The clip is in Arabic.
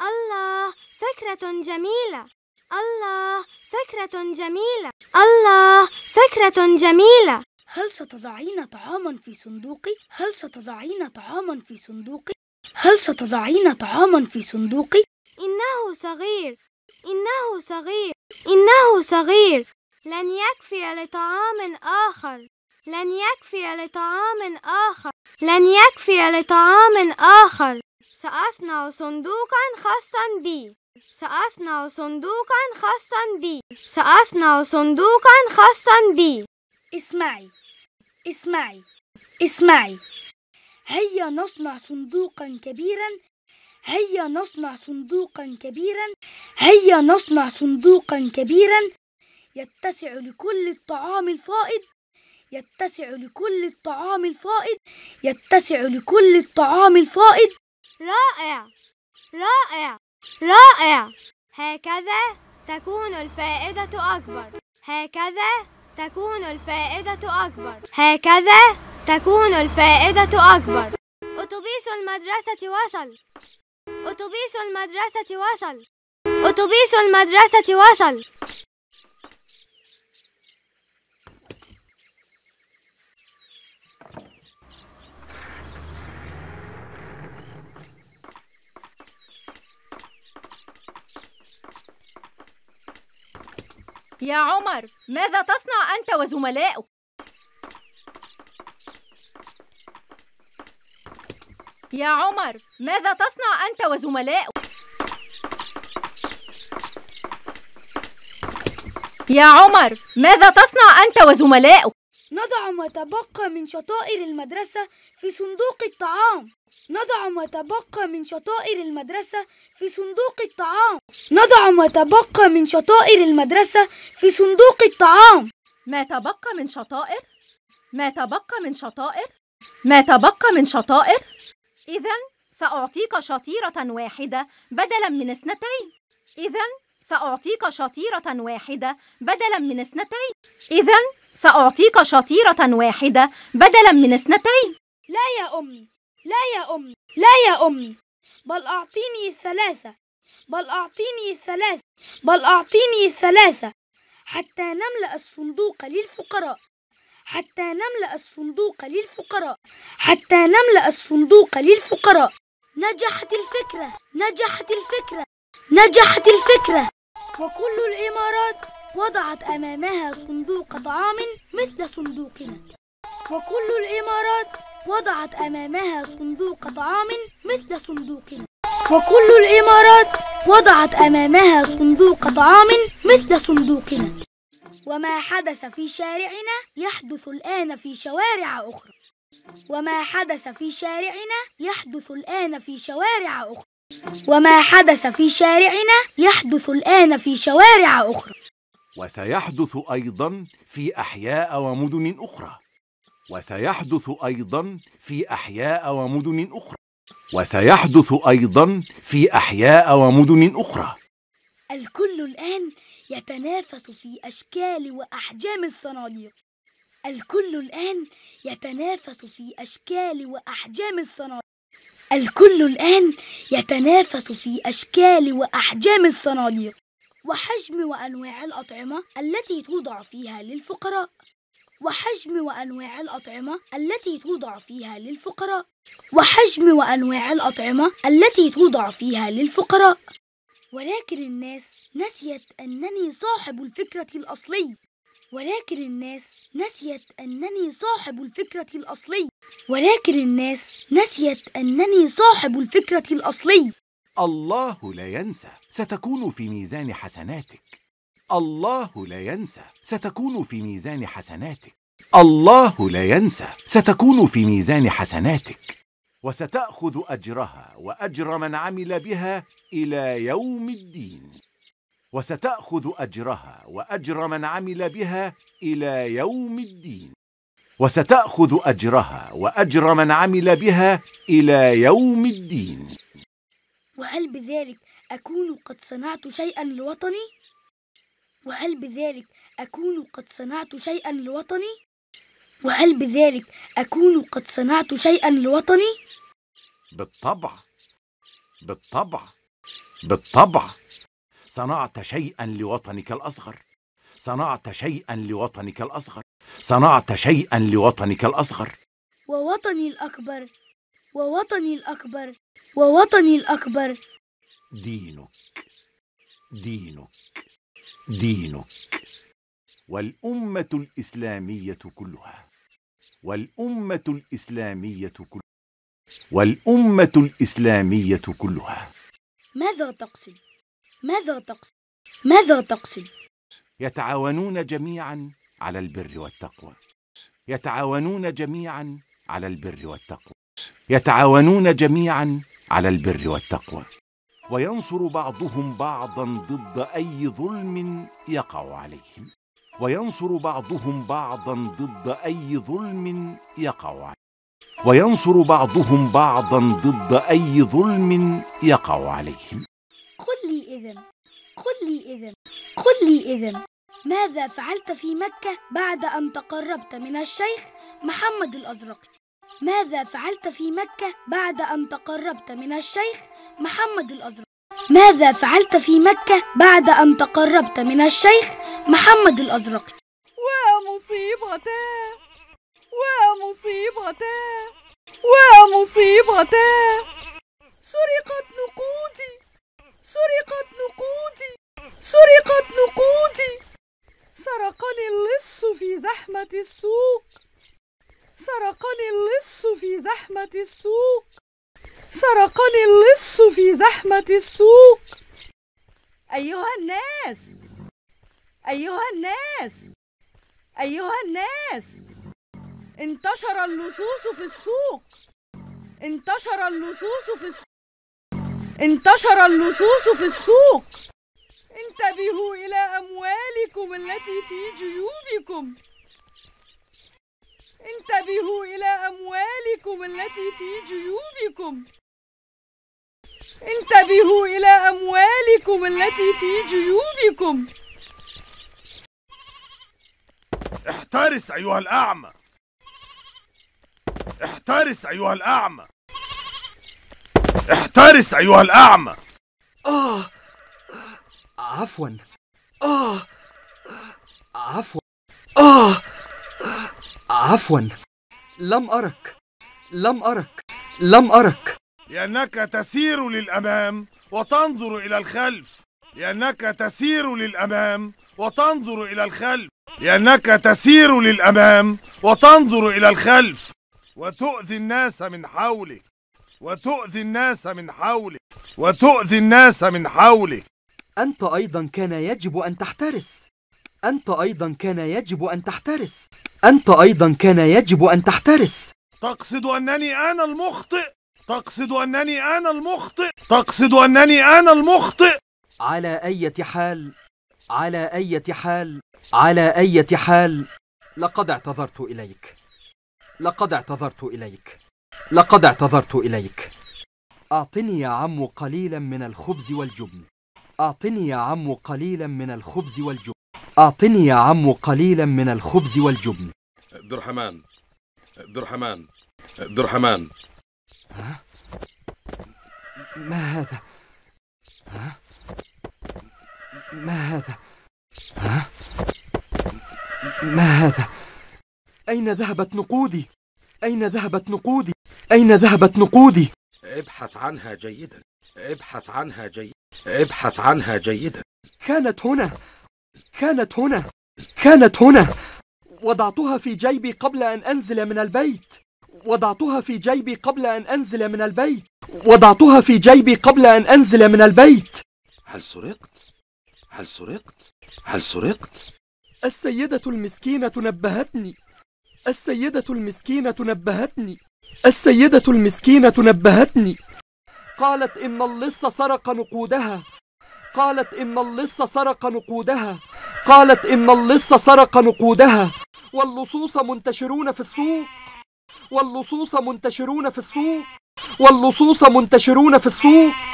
الله فكرة جميلة الله فكرة جميلة الله فكرة جميلة هل ستضعين طعاما في صندوقي؟ هل ستضعين طعاما في صندوقي؟ هل ستضعين طعاما في صندوقي؟ إنه صغير إنه صغير إنه صغير لن يكفي لطعام آخر لن يكفي لطعام آخر لن يكفي لطعام آخر سأصنع صندوقا خاصا بي سأصنع صندوقا خاصا بي سأصنع صندوقا خاصا بي اسمعي اسمعي اسمعي هيا نصنع صندوقا كبيرا هيا نصنع صندوقا كبيرا هيا نصنع صندوقا كبيرا يتسع لكل الطعام الفائض يتسع لكل الطعام الفائض يتسع لكل الطعام الفائض رائع رائع رائع هكذا تكون الفائدة أكبر هكذا تكون الفائدة أكبر هكذا تكون الفائدة أكبر أتوبيس المدرسة وصل أتوبيس المدرسة وصل أتوبيس المدرسة وصل يا عمر ماذا تصنع أنت وزملائك؟ يا عمر ماذا تصنع أنت وزملائك؟ يا عمر ماذا تصنع أنت وزملائك؟ نضع ما تبقى من شطائر المدرسة في صندوق الطعام نضع ما تبقى من شطائر المدرسة في صندوق الطعام نضع ما تبقى من شطائر المدرسة في صندوق الطعام ما تبقى من شطائر ما تبقى من شطائر ما تبقى من شطائر إذا سأعطيك شطيرة واحدة بدلا من اثنتين إذا سأعطيك شطيرة واحدة بدلا من اثنتين إذا سأعطيك شطيرة واحدة بدلا من اثنتين لا يا أمي لا يا أمي لا يا أمي بل أعطيني ثلاثة بل أعطيني ثلاثة بل أعطيني ثلاثة حتى نملأ الصندوق للفقراء حتى نملأ الصندوق للفقراء حتى نملأ الصندوق للفقراء نجحت الفكرة نجحت الفكرة نجحت الفكرة وكل الإمارات وضعت أمامها صندوق طعام مثل صندوقنا وكل الإمارات وضعت أمامها صندوق طعام مثل صندوقنا وكل الإمارات وضعت أمامها صندوق طعام مثل صندوقنا وما حدث في شارعنا يحدث الآن في شوارع أخرى وما حدث في شارعنا يحدث الآن في شوارع أخرى وما حدث في شارعنا يحدث الآن في شوارع أخرى وسيحدث أيضا في أحياء ومدن أخرى وسيحدث أيضا في أحياء ومدن أخرى وسيحدث أيضا في أحياء ومدن أخرى الكل الآن يتنافس في أشكال وأحجام الصناديق الكل الآن يتنافس في أشكال وأحجام الصناديق الكل الآن يتنافس في أشكال وأحجام الصناديق وحجم وأنواع الأطعمة التي توضع فيها للفقراء وحجم وأنواع الأطعمة التي توضع فيها للفقراء وحجم وأنواع الأطعمة التي توضع فيها للفقراء ولكن الناس نسيت أنني صاحب الفكرة الأصلي ولكن الناس نسيت أنني صاحب الفكرة الأصلي ولكن الناس نسيت أنني صاحب الفكرة الأصلي الله لا ينسى ستكون في ميزان حسناتك الله لا ينسى ستكون في ميزان حسناتك الله لا ينسى ستكون في ميزان حسناتك وستأخذ أجرها وأجر من عمل بها إلى يوم الدين وستأخذ أجرها وأجر من عمل بها إلى يوم الدين وستأخذ أجرها وأجر من عمل بها إلى يوم الدين وهل بذلك أكون قد صنعت شيئا لوطني؟ وهل بذلك أكون قد صنعت شيئا لوطني؟ وهل بذلك أكون قد صنعت شيئا لوطني؟ بالطبع بالطبع بالطبع صنعت شيئا لوطنك الأصغر صنعت شيئا لوطنك الأصغر صنعت شيئا لوطنك الأصغر ووطني الأكبر ووطني الأكبر ووطني الأكبر دينك دينك دينك والأمة الإسلامية كلها والأمة الإسلامية كلها والأمة الإسلامية كلها ماذا تقصد؟ ماذا تقصد؟ ماذا تقصد؟ يتعاونون جميعا على البر والتقوى يتعاونون جميعا على البر والتقوى يتعاونون جميعا على البر والتقوى وينصر بعضهم بعضا ضد اي ظلم يقع عليهم وينصر بعضهم بعضا ضد اي ظلم يقع عليهم وينصر بعضهم بعضا ضد اي ظلم يقع عليهم قل لي اذا قل لي اذا قل لي اذا ماذا فعلت في مكه بعد ان تقربت من الشيخ محمد الازرقي ماذا فعلت في مكة بعد أن تقربت من الشيخ محمد الأزرق؟ ماذا فعلت في مكة بعد أن تقربت من الشيخ محمد الأزرق؟ ومصيبته سرقت نقودي سرقت نقودي سرقت نقودي سرقني اللص في زحمة السوق سرقني اللص في زحمة السوق سرقني اللص في زحمة السوق أيها الناس أيها الناس أيها الناس انتشر اللصوص في السوق انتشر اللصوص في السوق انتشر اللصوص في السوق انتبهوا إلى أموالكم التي في جيوبكم انتبهوا إلى أموالكم التي في جيوبكم انتبهوا إلى أموالكم التي في جيوبكم احترس أيها الأعمى احترس أيها الأعمى احترس أيها الأعمى آه, آه، عفوا آه, آه، عفوا عفوا لم أرك لم أرك لم أرك لأنك تسير للأمام وتنظر إلى الخلف لأنك تسير للأمام وتنظر إلى الخلف لأنك تسير للأمام وتنظر إلى الخلف وتؤذي الناس من حولك وتؤذي الناس من حولك وتؤذي الناس من حولك أنت أيضا كان يجب أن تحترس أنت أيضا كان يجب أن تحترس أنت أيضا كان يجب أن تحترس تقصد أنني أنا المخطئ تقصد أنني أنا المخطئ تقصد أنني أنا المخطئ على أي حال على أي حال على أي حال لقد اعتذرت إليك لقد اعتذرت إليك لقد اعتذرت إليك أعطني يا عم قليلا من الخبز والجبن أعطني يا عم قليلا من الخبز والجبن أعطني يا عم قليلا من الخبز والجبن عبد الرحمن عبد الرحمن عبد الرحمن ها؟ ما هذا؟ ها؟ ما هذا؟ ها؟ ما هذا؟ أين ذهبت نقودي؟ أين ذهبت نقودي؟ أين ذهبت نقودي؟ ابحث عنها جيدا ابحث عنها جيدا ابحث عنها جيدا كانت هنا كانت هنا كانت هنا وضعتها في جيبي قبل أن أنزل من البيت وضعتها في جيبي قبل أن أنزل من البيت وضعتها في جيبي قبل أن أنزل من البيت هل سرقت؟ هل سرقت؟ هل سرقت؟ السيدة المسكينة نبهتني السيدة المسكينة نبهتني السيدة المسكينة نبهتني قالت إن اللص سرق نقودها قالت إن اللص سرق نقودها قالت إن اللص سرق نقودها واللصوص منتشرون في السوق واللصوص منتشرون في السوق واللصوص منتشرون في السوق